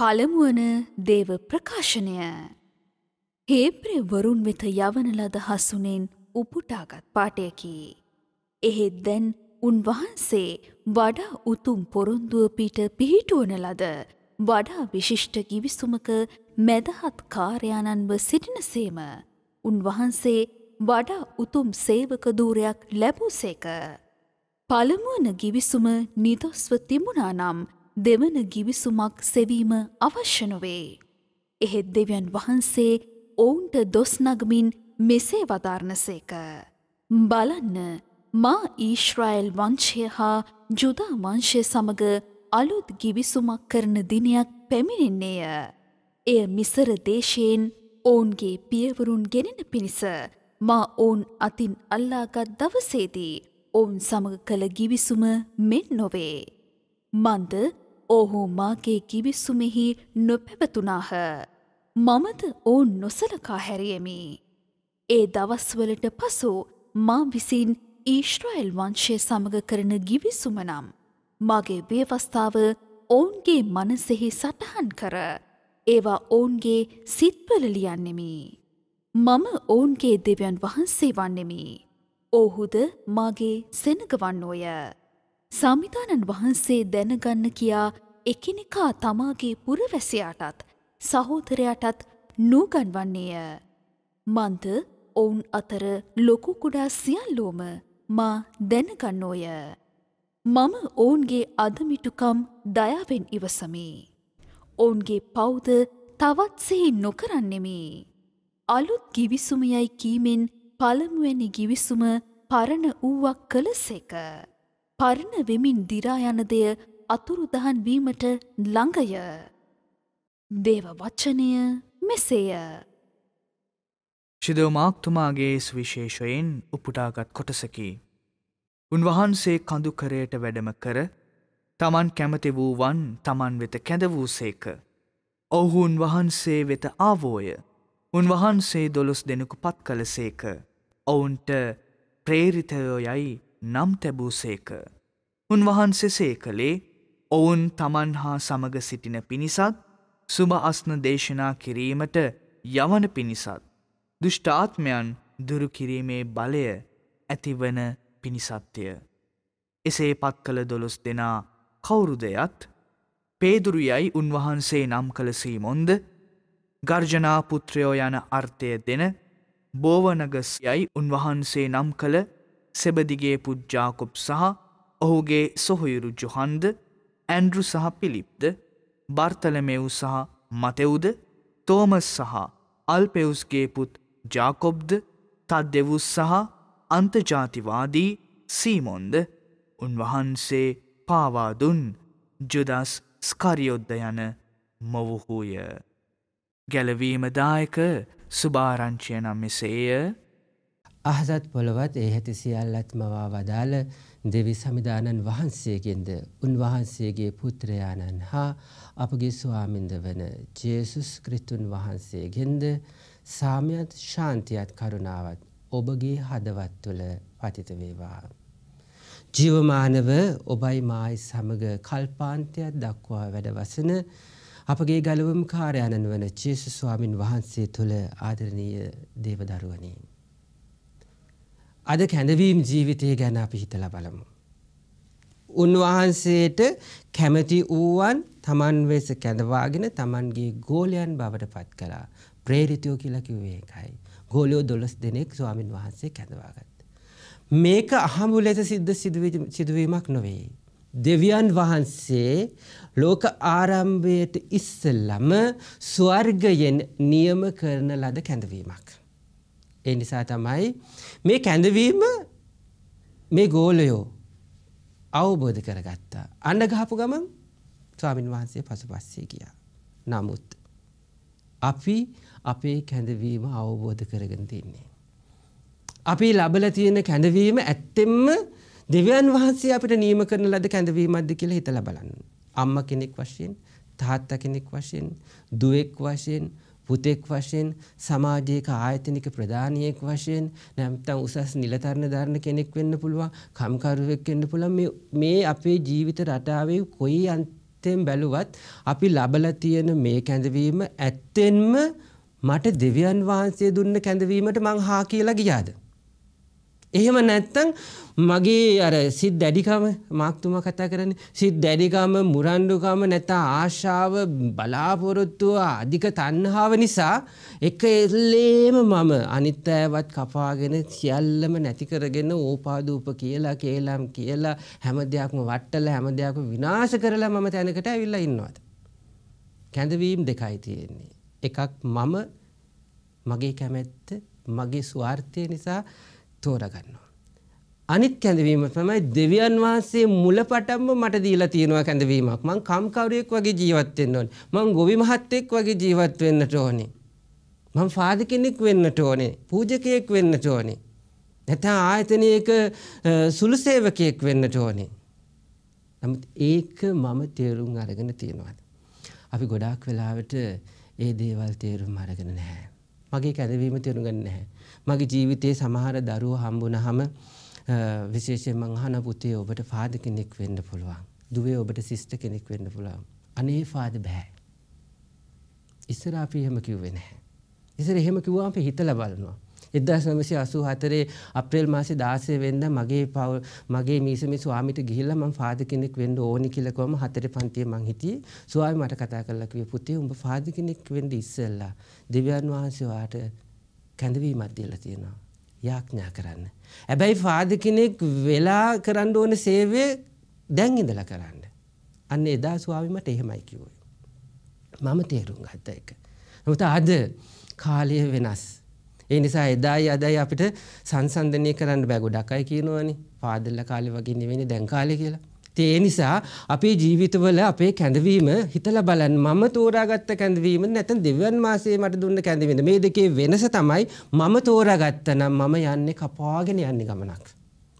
පළමුුවන දේව ප්‍රකාශනය. හේප්‍රේ වරුන් වෙත යවනලද හසුනෙන් උපුටාගත් පාටයකි. එහෙත් දැන් උන්වහන්සේ වඩා උතුම් පොරොන්දුව පිට පිහිටුවන ලද වඩා විශිෂ්ට ගිවිසුමක මැදහත් කාරයාණන්ව සිටිනසේම උන්වහන්සේ වඩා උතුම් සේවක දූරයක් ලැබූසේක. පළමුවන ගිවිසුම නිදොස්ව තිබුණානම් දෙවන ගිවිසුමක් සෙවීම අවශ්‍ය නොවේ. එහෙත් දෙවියන් වහන්සේ ඔවුන්ට දොස්නගමින් මෙසේ වදාරණසේක. බලන්න මා ඊශ්‍රයිල් වංශය හා ජුදා වංශය සමඟ අලුත් ගිවිසුමක් කරන දිනයක් පැමිණෙන්නේය. එය මිසර දේශයෙන් ඔවුන්ගේ පියවරුන් ගෙනෙන පිණිස මා ඔවුන් අතින් අල්ලාගත් දවසේදී ඔවුන් සමඟ කළ ගිවිසුම මෙන් නොවේ. මන්ද ඔහු මාගේ කිවිස්සුමෙහි නොපැවතුනාහ. මමද ඔවුන් නොසලකා හැරියමි. ඒ දවස්වලට පසු මා විසින් ඊශ්‍රයිල් වංශය සමඟ කරන ගිවිසුමනම්. මගේ ව්‍යවස්ථාව ඔවුන්ගේ මනසෙහි සටහන් කර ඒවා ඔවුන්ගේ සිත්වලලියන්නෙමි. මම ඔවුන්ගේ දෙවියන් වහන්සේ වන්නෙමි. ඔහුද මගේ සෙනගවන්නෝය. සාමිධානන් වහන්සේ දැනගන්න කියා එකිනෙකා තමාගේ පුරවැසියාටත් සහෝදරයාටත් නූගන්වන්නේය. මන්ද ඔවුන් අතර ලොකුකුඩා සියල්ලෝම මා දැනගන්නෝය. මම ඔවුන්ගේ අදමිටුකම් දයාවෙන් ඉවසමි. ඔවුන්ගේ පෞද තවත්සෙහි නොකරන්නෙමි. අලුත් ගිවිසුමයයි කීමෙන් පළමුුවැනි ගිවිසුම පරණ වූවක් කළ සේක. පරණ වෙමින් දිරායන දෙය අතුරුදහන් වීමට ළඟය. දේව වච්චනය මෙසේය. ශිදෝමාක්තුමාගේ විශේෂයෙන් උපුටාගත් කොටසකි. උන්වහන්සේ කඳුකරයට වැඩම කර තමන් කැමති වූ වන් තමන් වෙත කැඳ වූ සේක. ඔහු උන්වහන්සේ වෙත ආවෝය. උන්වහන්සේ දොළොස් දෙනෙකු පත් කළ සේක. ඔවුන්ට ප්‍රේරිතයෝ යයි නම් තැබූ සේක. උන්වහන්සේ සේ කළේ ඔවුන් තමන් හා සමග සිටින පිණිසත් සුභ අස්න දේශනා කිරීමට යවන පිණිසත්. දුෂ්ටාත්මයන් දුරුකිරීමේ බලය ඇතිවන පිණිසත්ය. එසේ පත් කළ දොළොස් දෙනා කවුරුදයත් පේදුරුයයි උන්වහන්සේ නම් කළ සීමොන්ද ගර්ජනා පුත්‍රයෝ යන අර්ථය දෙන බෝවනගස් යයි උන්වහන්සේ නම් කළ සෙබදිගේ පුද්ජාකොප් සහ ඔහුගේ සොහොයුරු ජොහන්ද ඇන්ඩරු සහ පිලිප්ද බර්තලමෙව් සහ මතෙවුද තෝමස් සහ අල්පෙවුස්ගේ පුත් ජාකොබ්ද තත් දෙවුස් සහ අන්තජාතිවාදී සීමොන්ද උන්වහන්සේ පාවාදුන් ජුදස් ස්කරියොද්ද යන මොවුහූය. ගැලවීමදායක සුභාරංචය නම් මෙසේය අහසත් පොළොවත් ඒ හැටි සියල්ලත් මවා වදාළ දෙවි සමිධානන් වහන්සේගෙන්ද උන්වහන්සේගේ පුත්‍රයාණන් හා අපගේ ස්වාමින්ද වන ජේසුස් ක්‍රිස්තුන් වහන්සේගෙන්ද සාමයත් ශාන්තියත් කරුණාවත් ඔබගේ හදවත් තුළ පතිත වේවා. ජීවමානව ඔබයි මායි සමග කල්පාන්තයක් දක්වා වැඩවසන අපගේ ගලවම් කාරයණන් වන චේසු ස්වාමින් වහන්සේ තුළ ආදරණීය දේවදරුවනී. අද කැඳවීම් ජීවිතය ගැන අපි හිතල බලමු. උන්වහන්සේට කැමති වූවන් තමන් වෙස කැඳවාගෙන තමන්ගේ ගෝලයන් බවට පත් කලා ප්‍රේරිතයෝ කියලකිවේ එකයි. ගෝලයෝ දොළස් දෙනෙක් ස්වාමින් වහන්සේ කැඳවාගත්. මේක අහමු ලෙස සිද්ධ සිදුවීමක් නොවේ. දෙවියන් වහන්සේ ලෝක ආරම්භයට ඉස්සල්ලම ස්වර්ගයෙන් නියම කරන ලද කැඳවීමක්. ඒ නිසා තමයි මේ කැඳවීම මේ ගෝලයෝ අවබෝධ කරගත්තා. අන්න ගහපු ගමන් ස්වාමින් වහන්සේ පසුපස්සේ ගියා. නමුත් අපි අපේ කැඳවීම අවබෝධ කරගෙන තින්නේ. අපි ලබල තියෙන කැඳවීම ඇත්තෙම්ම දෙවියන් වහන්සේ අපිට නීම කරන ලද කැඳවීමක්ද කියලා හිතලා බලන්න. අම්මා කෙනෙක් වශයෙන්, තාත්තා කෙනෙක් වශයෙන්, දුවෙක් වශයෙන්, පුතෙක් වශයෙන් සමාජයක ආයතනික ප්‍රධානියෙක් වශයෙන් නැත්නම් උසස් නිලතරණ ධර්ණ කෙනෙක් වෙන්න පුළුවන් කම්කරුවෙක් වෙන්න පුළුවන් මේ මේ අපේ ජීවිත රටාවේ කොයි අන්තයෙන් බැලුවත් අපි ලබලා තියෙන මේ කැඳවීම ඇත්තෙන්ම මට දෙවියන් වහන්සේ දුන්න කැඳවීමට මං හා කියලා ගියාද එහෙම නැත්තං මගේ අර සිත් දැඩිකම මාක්තුම කතා කරන සිත් දැඩිකම මුරණ්ඩුකම නැතා ආශාව බලාපොරොත්තුව අධික තන්හාාව නිසා එක එල්ලේම මම අනිත්තෑවත් කපාගෙන සියල්ලම නැතිකරගෙන ඕපාදූප කියලා කියලාම් කියලා හැම දෙයක්ම වට්ටල හැම දෙයක් විනාශ කරලා මම තැනකට ඇවිල්ල ඉන්නවාද. කැඳවීම් දෙකයි තියෙන්නේ. එකක් මම මගේ කැමැත්ත මගේ ස්වාර්ථය නිසා තෝරගන්නවා. අනිත් කැඳවීම තමයි දෙවියන් වහන්සේ මුලපටන්ම මට දීලා තියෙනවා කැඳවීමක්. මං කම්කරුවෙක් වගේ ජීවත් වෙන්න ඕනේ. මං ගොවි මහත්තයෙක් වගේ ජීවත් වෙන්නට ඕනේ. මං ෆාදර් කෙනෙක් වෙන්නට ඕනේ. පූජකයෙක් වෙන්නට ඕනේ. නැත්නම් ආයතනයක සුළු සේවකයෙක් වෙන්නට ඕනේ. නමුත් ඒක මම තේරුම් අරගෙන තියෙනවා. අපි ගොඩාක් වෙලාවට ඒ දේවල් තේරුම් අරගෙන නැහැ. මගේ කැලවීම තේරුගන්න නැහැ. මගේ ජීවිතයේ සමහර දරුව හම්බුනහම විශේෂයෙන් මං අහන පුතේ ඔබට ෆාදර් කෙනෙක් වෙන්න පුළුවන්. දුවේ ඔබට සිස්ටර් කෙනෙක් වෙන්න පුළුවන්. අනේ ෆාදර් බෑ. ඉස්සර අපි එහෙම කිව්වේ නැහැ. ඉස්සර එහෙම කිව්වා අපි හිතලා බලනවා. 1984 අප්‍රේල් මාසේ 16 වෙනිදා මගේ පවුල මගේ මීසමේ ස්වාමිට ගිහිල්ලා මම ෆාදර් කෙනෙක් වෙන්න ඕනි කියලා කිව්වම හතරේ පන්තියේ මං හිටියේ. ස්වාමී මට කතා කරලා කිව්වේ පුතේ උඹ ෆාදර් කෙනෙක් වෙන්න ඉස්සෙල්ලා දෙවියන් වහන්සේ ඔයාට කැඳවීමක් දීලා තියෙනවා. යාඥා කරන්න. හැබැයි ෆාදර් කෙනෙක් වෙලා කරන්න ඕන සේවය දැන් ඉඳලා කරන්න. අන්න එදා ස්වාමී මට එහෙමයි කිව්වේ. මම තේරුම් ගත්ත එක. නමුත් අද කාලය වෙනස්. ඒ නිසා එදායි අදයි අපිට සංසන්දනය කරන්න බෑ ගොඩක් අය කියනවනේ පාදල්ල කාලේ වගේ නෙවෙයි දැන් කාලේ කියලා. ඉතින් ඒ නිසා අපේ ජීවිතවල අපේ කැඳවීම හිතලා බලන්න මම තෝරාගත්ත කැඳවීම නැත්නම් දෙවියන් මාසයේ මට දුන්න කැඳවීම මේ දෙකේ වෙනස තමයි මම තෝරාගත්තා නම් මම යන්නේ කපාගෙන යන්නේ ගමනක්.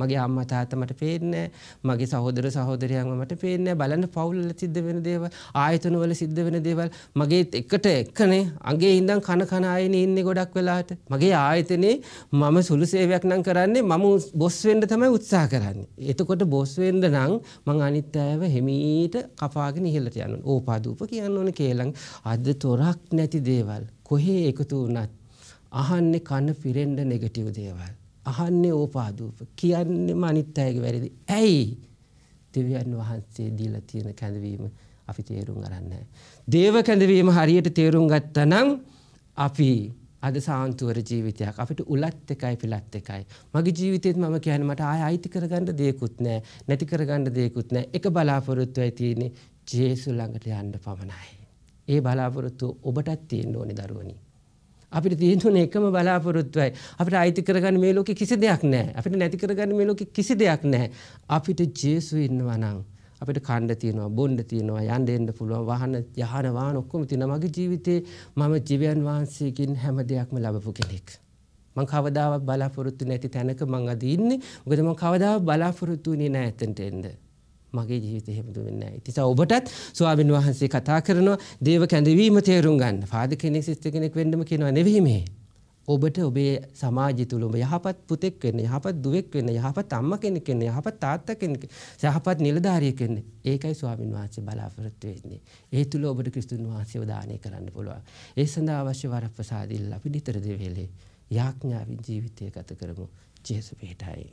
මගේ අම්මා තාත්තා මට පේන්නේ මගේ සහෝදර සහෝදරයන්ව මට පේන්නේ බලන්න පවුල්වල සිද්ධ වෙන දේවල් ආයතන වල සිද්ධ වෙන දේවල් මගේ එකට එකනේ අගේ ඉඳන් කන කන ආයෙනේ ඉන්නේ ගොඩක් වෙලාට මගේ ආයතනේ මම සුළු සේවයක් නම් කරන්නේ මම බොස් වෙන්න තමයි උත්සාහ කරන්නේ එතකොට බොස් වෙන්න නම් මං අනිත් අයව හිමීට කපාගෙන ඉහළට යන්න ඕන ඕපාදූප කියන්න ඕන කේලම් අද තොරක් නැති දේවල් කොහේ එකතු වුණත් අහන්නේ කන පිරෙන්න නෙගටිව් දේවල් අහන්නේ ඕපාදූප කියන්නේම අනිත් අයගේ වැරදි. ඇයි? දෙවියන් වහන්සේ දීලා තියෙන කැඳවීම අපි තේරුම් ගන්න දේව කැඳවීම හරියට තේරුම් ගත්තා නම් අපි අද සාන්තුවර ජීවිතයක් අපිට උලත් එකයි පිලත් එකයි. මගේ ජීවිතයත් මම කියන මට ආය අයිති කරගන්න දෙයකුත් නෑ නැති කරගන්න දෙයකුත් නෑ එක බලාපොරොත්තුවයි තියෙන්නේ ජේසු ළඟට යන්න පමණයි. ඒ බලාපොරොත්තුව ඔබටත් තියෙන්න ඕනේ දරුවනි. අපිට තියෙන එකම බලාපොරොත්තුවයි. අපිට අයිති කරගන්න මේ ලෝකේ කිසි දෙයක් නැහැ. අපිට නැති කරගන්න මේ ලෝකේ කිසි දෙයක් නැහැ. අපිට ජේසු ඉන්නවා නම් අපිට කණ්ඩ තියෙනවා බොන්්ඩ තියෙනවා යන්න එන්න පුළුවන් වහන යහන වාහන ඔක්කොම තියෙනවා මගේ ජීවිතේ මම ජීවයන් වහන්සේගෙන් හැම දෙයක්ම ලැබපු කෙනෙක් මං කවදාවත් බලාපොරොත්තු නැති තැනක මං අද ඉන්නේ මොකද මං කවදාවත් බලාපොරොත්තු වෙන්නේ නැහැ එතනට එන්නේ මගේ ජීවිත හෙමතු වෙන්න තිසා ඔබටත් ස්වාබන් වහන්සේ කතා කරනවා දේව කැඳවීම තේරුම් ගන්න පාද කෙනෙක් සිස්ත කෙනෙක් වෙන්නම කියෙනවා නෙවීමේ. ඔබට ඔබේ සමාජ තුළ ඔබ යහපත් පුතෙක් වෙන්න යහපත් දුවෙක් වෙන්න යහපත් අම්ම කෙනෙක් වෙන්න යහපත් තාත්තා කෙනෙක් යහපත් නිලධාරියෙක් වෙන්න ඒකයි ස්වාමින් වහන්සේ බලාපොරොත්තු වෙන්නේ. ඒ තුළ ඔබට ක්‍රිස්තුන් වහන්සේව දානය කරන්න පුළුවන්. ඒ සඳහා අවශ්‍ය වරප්‍රසාදිල්ල අපි නිතර දෙවේලේ යාඥාවෙන් ජීවිතය ගත කරමු. ජේසු පිටයි.